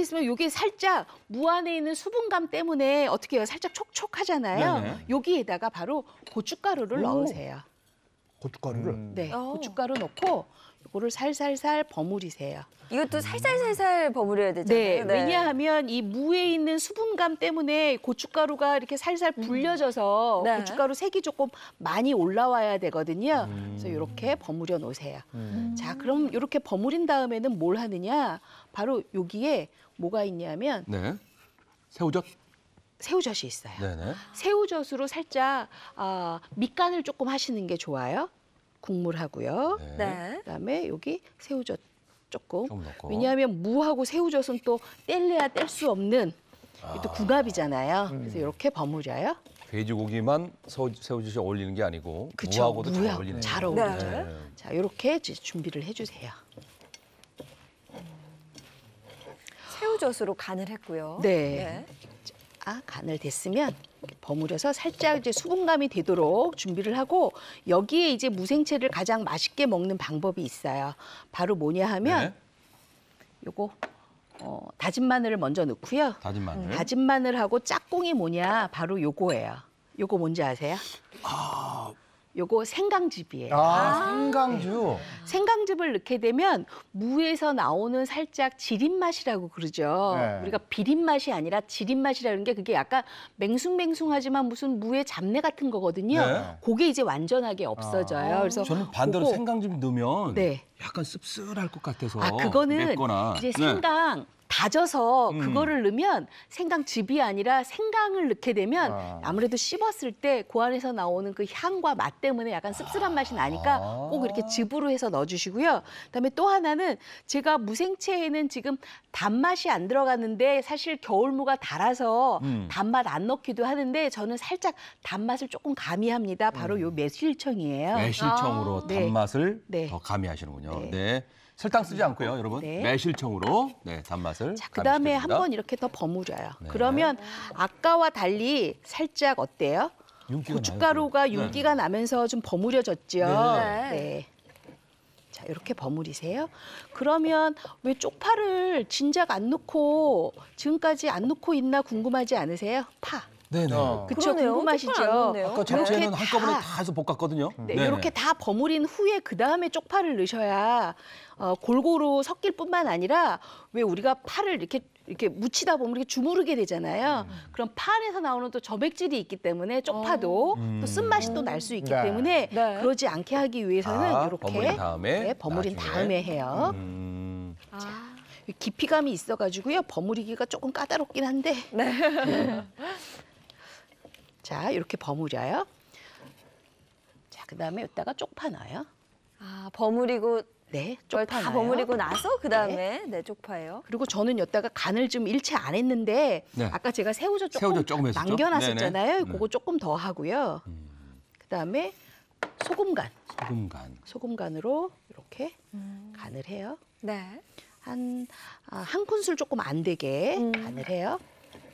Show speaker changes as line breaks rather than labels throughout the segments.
있으면 여게 살짝 무 안에 있는 수분감 때문에 어떻게 해요? 살짝 촉촉하잖아요. 네네. 여기에다가 바로 고춧가루를 오. 넣으세요. 고춧가루를? 네, 오. 음. 고춧가루 넣고 그거를 살살살 버무리세요. 이것도 살살살살 버무려야 되잖아요. 네, 네. 왜냐하면 이 무에 있는 수분감 때문에 고춧가루가 이렇게 살살 음. 불려져서 음. 네. 고춧가루 색이 조금 많이 올라와야 되거든요. 음. 그래서 이렇게 버무려 놓으세요. 네. 음. 자, 그럼 이렇게 버무린 다음에는 뭘 하느냐? 바로 여기에 뭐가 있냐면 네. 새우젓 새우젓이 있어요. 네네. 새우젓으로 살짝 어, 밑간을 조금 하시는 게 좋아요. 국물하고요. 네. 그다음에 여기 새우젓 조금. 좀넣 왜냐하면 무하고 새우젓은 또 뗄래야 뗄 수 없는 이또국합이잖아요 아. 그래서 음. 이렇게 버무려요. 돼지고기만 새우- 젓이 어울리는 게 아니고 그쵸, 무하고도 무하고 어울리는 잘 어울리죠. 네. 자, 이렇게 준비를 해주세요. 새우젓으로 간을 했고요. 네. 네. 다 아, 간을 댔으면 버무려서 살짝 이제 수분감이 되도록 준비를 하고 여기에 이제 무생채를 가장 맛있게 먹는 방법이 있어요. 바로 뭐냐 하면 네. 요거 어, 다진 마늘을 먼저 넣고요. 다진 마늘. 음, 다진 마늘하고 짝꿍이 뭐냐 바로 요거예요. 요거 뭔지 아세요? 아 요거 생강즙이에요. 아, 아. 생강주. 네. 생강즙을 넣게 되면 무에서 나오는 살짝 지린 맛이라고 그러죠. 네. 우리가 비린 맛이 아니라 지린 맛이라는 게 그게 약간 맹숭맹숭하지만 무슨 무의 잡내 같은 거거든요. 네. 그게 이제 완전하게 없어져요. 아. 그래서 저는 반대로 그거- 생강 즙 넣으면 네. 약간 씁쓸할 것 같아서 아 그거는 맵거나. 이제 네. 생강 다져서 음. 그거를 넣으면 생강즙이 아니라 생강을 넣게 되면 아. 아무래도 씹었을 때 고안에서 그 나오는 그 향과 맛 때문에 약간 씁쓸한 맛이 나니까 아. 꼭 이렇게 즙으로 해서 넣어주시고요. 그다음에 또 하나는 제가 무생채에는 지금 단맛이 안들어갔는데 사실 겨울무가 달아서 음. 단맛 안 넣기도 하는데 저는 살짝 단맛을 조금 가미합니다. 바로 음. 요 매실청이에요. 매실청으로 아. 네. 단맛을 네. 더 가미하시는군요. 네. 네. 설탕 쓰지 않고요, 여러분. 네. 매실청으로 네, 단맛을. 자, 그다음에 한 번 이렇게 더 버무려요. 네. 그러면 아까와 달리 살짝 어때요? 윤기가 고춧가루가 나요, 윤기가 네. 나면서 좀 버무려졌죠. 네. 네. 자, 이렇게 버무리세요. 그러면 왜 쪽파를 진작 안 넣고 지금까지 안 넣고 있나 궁금하지 않으세요? 파. 네네. 어. 그쵸 그러네요. 궁금하시죠? 넣네요. 아까 잡채는 한꺼번에 다- 해서 볶았거든요. 네, 네네. 이렇게 다 버무린 후에 그 다음에 쪽파를 넣으셔야 어, 골고루 섞일 뿐만 아니라 왜 우리가 파를 이렇게 이렇게 묻히다 보면 이렇게 주무르게 되잖아요. 음. 그럼 파 안에서 나오는 또 점액질이 있기 때문에 쪽파도 어. 음. 또 쓴맛이 또 날 수 있기 네. 때문에 네. 그러지 않게 하기 위해서는 아, 이렇게 버무린 다음에. 네, 버무린 다음에 해요. 음. 아. 깊이감이 있어가지고요 버무리기가 조금 까다롭긴 한데 네. 자, 이렇게 버무려요. 자, 그다음에 여기다가 쪽파 넣어요. 아, 버무리고 네, 쪽파 다 넣어요. 버무리고 나서 그다음에 네, 네 쪽파예요. 그리고 저는 여기다가 간을 좀 일체 안 했는데 네. 아까 제가 새우젓 조금 새우젓 조금 남겨놨었잖아요. 네, 네 그거 조금 더 하고요. 음. 그다음에 소금간, 소금간. 소금간으로 이렇게 간을 해요. 네. 한, 아, 큰술 조금 안 되게 음. 간을 해요.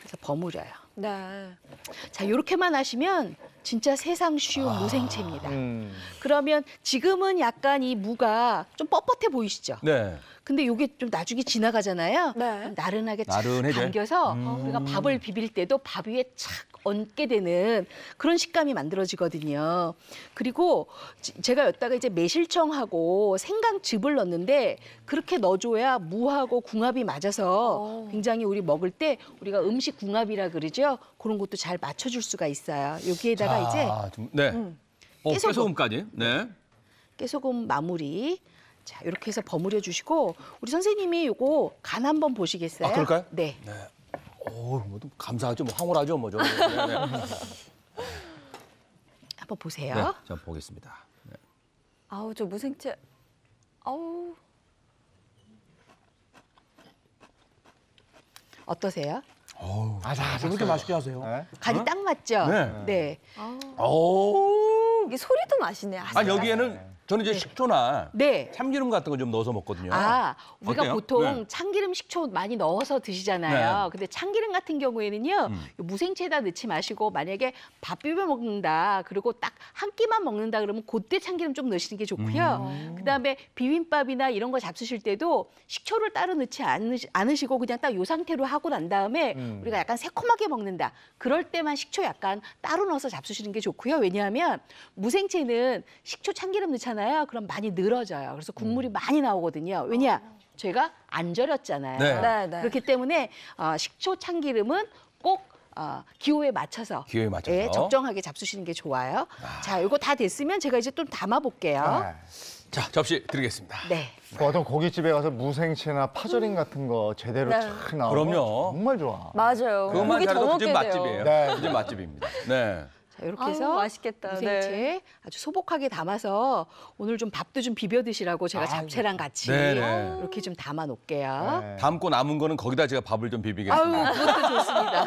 그래서 버무려요. 네. 자, 요렇게만 하시면 진짜 세상 쉬운 무생채입니다. 아, 음. 그러면 지금은 약간 이 무가 좀 뻣뻣해 보이시죠? 네. 근데 요게좀 나중에 지나가잖아요. 네. 나른하게 착나겨서 음. 우리가 밥을 비빌 때도 밥 위에 착 얹게 되는 그런 식감이 만들어지거든요. 그리고 제가 여기다가 이제 매실청하고 생강즙을 넣는데 그렇게 넣어줘야 무하고 궁합이 맞아서 어. 굉장히 우리 먹을 때 우리가 음식 궁합이라 그러죠. 그런 것도 잘 맞춰줄 수가 있어요. 여기에다가 자, 이제 좀, 네. 음, 어, 깨소금. 까지 네. 깨소금 마무리. 자, 이렇게 해서 버무려 주시고 우리 선생님이 요거 간 한번 보시겠어요? 아, 그럴까요? 네. 네. 뭐 감사하죠, 뭐 황홀하죠, 뭐죠. 네, 네. 한번 보세요. 네, 자, 보겠습니다. 네. 아우 저 무생채. 아우. 어떠세요? 어우, 아삭아렇게 맛있게 하세요? 네? 간이 어? 딱 맞죠? 네. 네. 아 오, 이게 소리도 맛있네. 아아 아, 여기에는 저는 이제 네. 식초나 네. 참기름 같은 거 좀 넣어서 먹거든요. 아, 우리가 어때요? 보통 네. 참기름, 식초 많이 넣어서 드시잖아요. 네. 근데 참기름 같은 경우에는요, 음. 무생채에다 넣지 마시고 만약에 밥 비벼 먹는다, 그리고 딱 한 끼만 먹는다 그러면 그때 참기름 좀 넣으시는 게 좋고요. 음. 그다음에 비빔밥이나 이런 거 잡수실 때도 식초를 따로 넣지 않으시, 고 그냥 딱 요 상태로 하고 난 다음에 음. 우리가 약간 새콤하게 먹는다. 그럴 때만 식초 약간 따로 넣어서 잡수시는 게 좋고요. 왜냐하면 무생채는 식초, 참기름 넣잖아요. 하잖아요. 그럼 많이 늘어져요. 그래서 국물이 음. 많이 나오거든요. 왜냐? 저희가 아. 안 절였잖아요. 네. 네, 네. 그렇기 때문에 어, 식초 참기름은 꼭 어, 기호에 맞춰서, 기호에 맞춰서. 예, 적정하게 잡수시는 게 좋아요. 아. 자, 이거 다 됐으면 제가 이제 좀 담아 볼게요. 자, 접시 드리겠습니다. 네. 그 어떤 고깃집에 가서 무생채나 파절인 음. 같은 거 제대로 네. 착 나오고 그럼요. 정말 좋아. 맞아요. 그것만 고기 잘해도 그집게 맛집이에요. 네. 그집 맛집입니다. 네. 자, 이렇게 해서 아유, 맛있겠다. 생채 네. 아주 소복하게 담아서 오늘 좀 밥도 좀 비벼 드시라고 제가 아유. 잡채랑 같이 네네. 네. 이렇게 좀 담아 놓을게요. 네. 담고 남은 거는 거기다 제가 밥을 좀 비비겠습니다. 아유, 그것도 좋습니다.